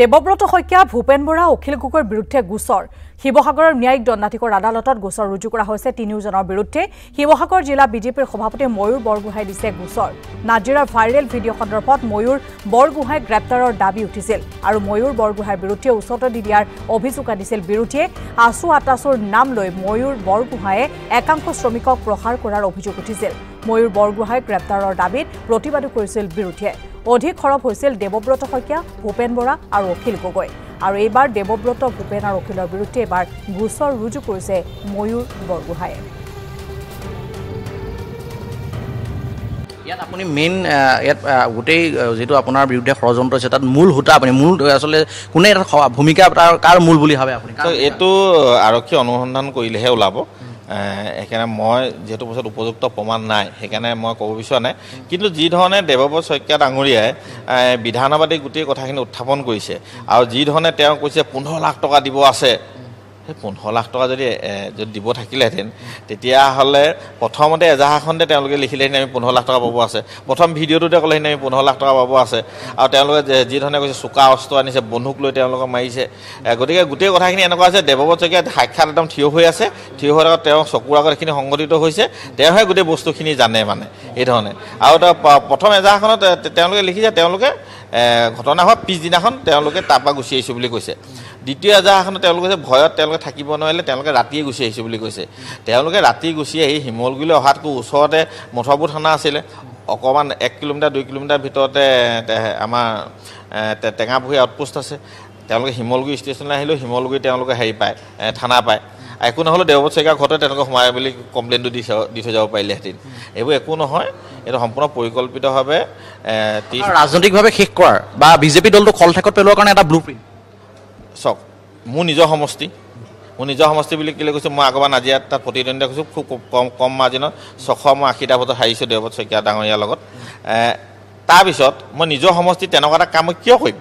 দেৱব্ৰত শইকীয়া ভূপেন বৰা অখিল গগৈৰ বিৰুদ্ধে গোচৰ শিৱসাগৰৰ ন্যায়িক দণ্ডাধীশৰ আদালতত গোচৰ ৰুজু কৰা হৈছে তিনিওজনৰ বিৰুদ্ধে শিৱসাগৰ জিলা বিজেপিৰ সভাপতি ময়ূৰ বৰগোহাঁই দিছে গোচৰ নাজিৰাৰ ভাইৰেল ভিডিঅ' সন্দৰ্ভত ময়ূৰ বৰগোহাঁই গ্ৰেপ্তাৰৰ দাবী উঠিছিল আৰু ময়ূৰ বৰগোহাঁইৰ বিৰুদ্ধে উচতনি দি দিয়াৰ অভিযোগ আনিছিল বিৰোধীয়ে আছু আটাচুৰ নাম লৈ ময়ূৰ বৰগোহাঁয়ে একাংশ শ্ৰমিকক প্ৰসাৰ কৰাৰ অভিযোগ উঠিছিল ময়ূৰ বৰগোহাঁই গ্ৰেপ্তাৰৰ দাবীত প্ৰতিবাদো কৰিছিল বিৰোধীয়ে অধিক খৰব হৈছিল দেৱব্ৰত শইকীয়া ভূপেন বৰা আৰু অখিল গগৈ আৰু এইবাৰ দেৱব্ৰত ভূপেন আৰু অখিলৰ বিৰুদ্ধে এইবাৰ গোচৰ ৰুজু কৰিছে ময়ূৰ বৰগোহাঁয়ে ইয়াত আপুনি মেইন ইয়াত গোটেই যিটো আপোনাৰ বিৰুদ্ধে ষড়যন্ত্ৰ হৈছে তাত মূল সূতা আপুনি মূল আচলতে কোনে ভূমিকা কাৰ মূল বুলি ভাবে আপুনি এইটো আৰক্ষী অনুসন্ধান কৰিলেহে ওলাব সেইকাৰণে মই যিহেতু পিছত উপযুক্ত প্ৰমাণ নাই সেইকাৰণে মই ক'ব বিচৰা নাই কিন্তু যিধৰণে দেৱব শইকীয়া ডাঙৰীয়াই বিধানবাদী গোটেই কথাখিনি উত্থাপন কৰিছে আৰু যিধৰণে তেওঁ কৈছে পোন্ধৰ লাখ টকা দিব আছে সেই পোন্ধৰ লাখ টকা যদি যদি দিব থাকিলেহেঁতেন তেতিয়াহ'লে প্ৰথমতে এজাহাৰখনতে তেওঁলোকে লিখিলেহেঁতেন আমি পোন্ধৰ লাখ টকা পাব আছে প্ৰথম ভিডিঅ'টোতে ক'লেহেঁতেন আমি পোন্ধৰ লাখ টকা পাব আছে আৰু তেওঁলোকে যিধৰণে কৈছে চোকা অস্ত্ৰ আনিছে বন্ধুক লৈ তেওঁলোকক মাৰিছে গতিকে গোটেই কথাখিনি এনেকুৱা আছে দেৱব্ৰত শইকীয়া সাক্ষাৎ একদম থিয় হৈ আছে থিয় হোৱাৰ আগত তেওঁ চকুৰ আগত এইখিনি সংঘটিত হৈছে তেওঁহে গোটেই বস্তুখিনি জানে মানে এইধৰণে আৰু তেওঁ প্ৰথম এজাহাৰখনত তেওঁলোকে লিখিছে তেওঁলোকে ঘটনা হোৱা পিছদিনাখন তেওঁলোকে তাৰপৰা গুচি আহিছোঁ বুলি কৈছে দ্বিতীয় এজাহাৰখনত তেওঁলোকে ভয়ত তেওঁলোকে তেওঁলোকে থাকিব নোৱাৰিলে তেওঁলোকে ৰাতিয়ে গুচি আহিছে বুলি কৈছে তেওঁলোকে ৰাতি গুচি আহি শিমলগুৰিলৈ অহাতকৈ ওচৰতে মথুৰাপুৰ থানা আছিলে অকণমান এক কিলোমিটাৰ দুই কিলোমিটাৰ ভিতৰতে আমাৰ টেঙাপুখুৰী আউটপোষ্ট আছে তেওঁলোকে শিমলগুৰি ষ্টেচনলৈ আহিলেও শিমলগুৰি তেওঁলোকে হেৰি পায় থানা পায় একো নহ'লেও দেওবৰ শইকীয়া ঘৰতে তেওঁলোকে সোমাই বুলি কমপ্লেইনটো দি দি থৈ যাব পাৰিলেহেঁতেন এইবোৰ একো নহয় এইটো সম্পূৰ্ণ পৰিকল্পিতভাৱে ৰাজনৈতিকভাৱে শেষ কৰাৰ বা বিজেপি দলটো কল ঠেকত পেলোৱাৰ কাৰণে এটা ব্লু প্ৰিণ্ট চাওক মোৰ নিজৰ সমষ্টি মোৰ নিজৰ সমষ্টি বুলি কেলৈ কৈছোঁ মই আগবাৰ নাজিৰাত তাত প্ৰতিদ্বন্দ্বিতা কৈছোঁ খুব কম কম মাৰ্জিনত ছশ মই আশীটা ভোটত হাৰিছোঁ দেওবত শইকীয়া ডাঙৰীয়াৰ লগত তাৰপিছত মই নিজৰ সমষ্টিত তেনেকুৱা এটা কাম মই কিয় কৰিম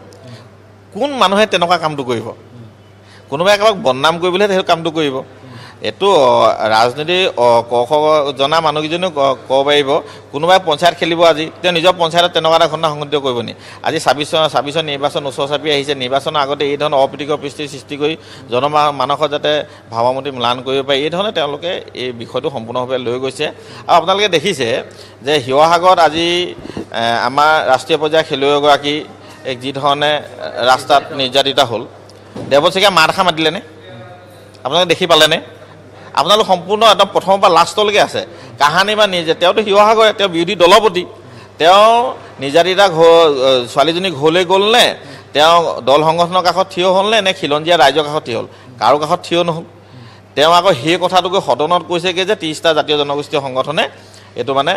কোন মানুহে তেনেকুৱা কামটো কৰিব কোনোবাই কাৰোবাক বদনাম কৰিবলৈহে সেইটো কামটো কৰিব এইটো ৰাজনীতি ক খ জনা মানুহকেইজনেও ক'ব পাৰিব কোনোবাই পঞ্চায়ত খেলিব আজি তেওঁ নিজৰ পঞ্চায়তত তেনেকুৱা এটা ঘটনা সংঘটিত কৰিব নি আজি ছাব্বিছ ছাব্বিছৰ নিৰ্বাচন ওচৰ চাপি আহিছে নিৰ্বাচনৰ আগতে এই ধৰণৰ অপ্ৰীতিকৰ পৃষ্টিৰ সৃষ্টি কৰি জনমা মানসত যাতে ভাৱমতি ম্লান কৰিব পাৰে এই ধৰণে তেওঁলোকে এই বিষয়টো সম্পূৰ্ণভাৱে লৈ গৈছে আৰু আপোনালোকে দেখিছে যে শিৱসাগৰত আজি আমাৰ ৰাষ্ট্ৰীয় পৰ্যায়ৰ খেলুৱৈগৰাকী এগৰাকী এক যিধৰণে ৰাস্তাত নিৰ্যাতিতা হ'ল দেৱশিকা মাত খা মাতিলেনে আপোনালোকে দেখি পালেনে আপোনালোক সম্পূৰ্ণ একদম প্ৰথমৰ পৰা লাষ্টলৈকে আছে কাহানী বা নিজে তেওঁতো শিৱসাগৰে তেওঁ বিৰোধী দলপতি তেওঁ নিজাতিতা ঘ ছোৱালীজনী ঘৰলৈ গ'লনে তেওঁ দল সংগঠনৰ কাষত থিয় হ'লনে নে খিলঞ্জীয়া ৰাইজৰ কাষত থিয় হ'ল কাৰো কাষত থিয় নহ'ল তেওঁ আকৌ সেই কথাটোকে সদনত কৈছেগৈ যে ত্ৰিছটা জাতীয় জনগোষ্ঠীয় সংগঠনে এইটো মানে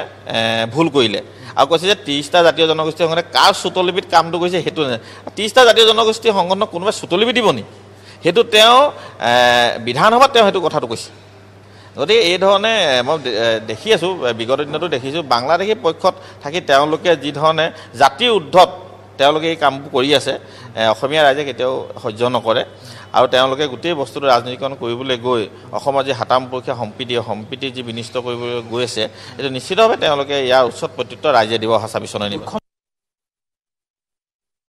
ভুল কৰিলে আৰু কৈছে যে ত্ৰিছটা জাতীয় জনগোষ্ঠীয় সংগঠনে কাৰ চুতলিপিত কামটো কৰিছে সেইটো নাজানে ত্ৰিছটা জাতীয় জনগোষ্ঠীয় সংগঠনক কোনোবাই চুতলিপি দিব নি সেইটো তেওঁ বিধানসভাত তেওঁ সেইটো কথাটো কৈছে গতিকে এই ধৰণে মই দেখি আছোঁ বিগত দিনতো দেখিছোঁ বাংলাদেশী পক্ষত থাকি তেওঁলোকে যিধৰণে জাতিৰ উদ্ধত তেওঁলোকে এই কামবোৰ কৰি আছে অসমীয়া ৰাইজে কেতিয়াও সহ্য নকৰে আৰু তেওঁলোকে গোটেই বস্তুটো ৰাজনীতিকৰণ কৰিবলৈ গৈ অসমৰ যি পৰীক্ষা সম্প্ৰীতি সম্প্ৰীতি যি বিনিষ্ট কৰিবলৈ গৈ আছে এইটো নিশ্চিতভাৱে তেওঁলোকে ইয়াৰ উচ্চত প্ৰত্যুত্তৰ ৰাইজে দিব সঁচা অহা ছাব্বিছ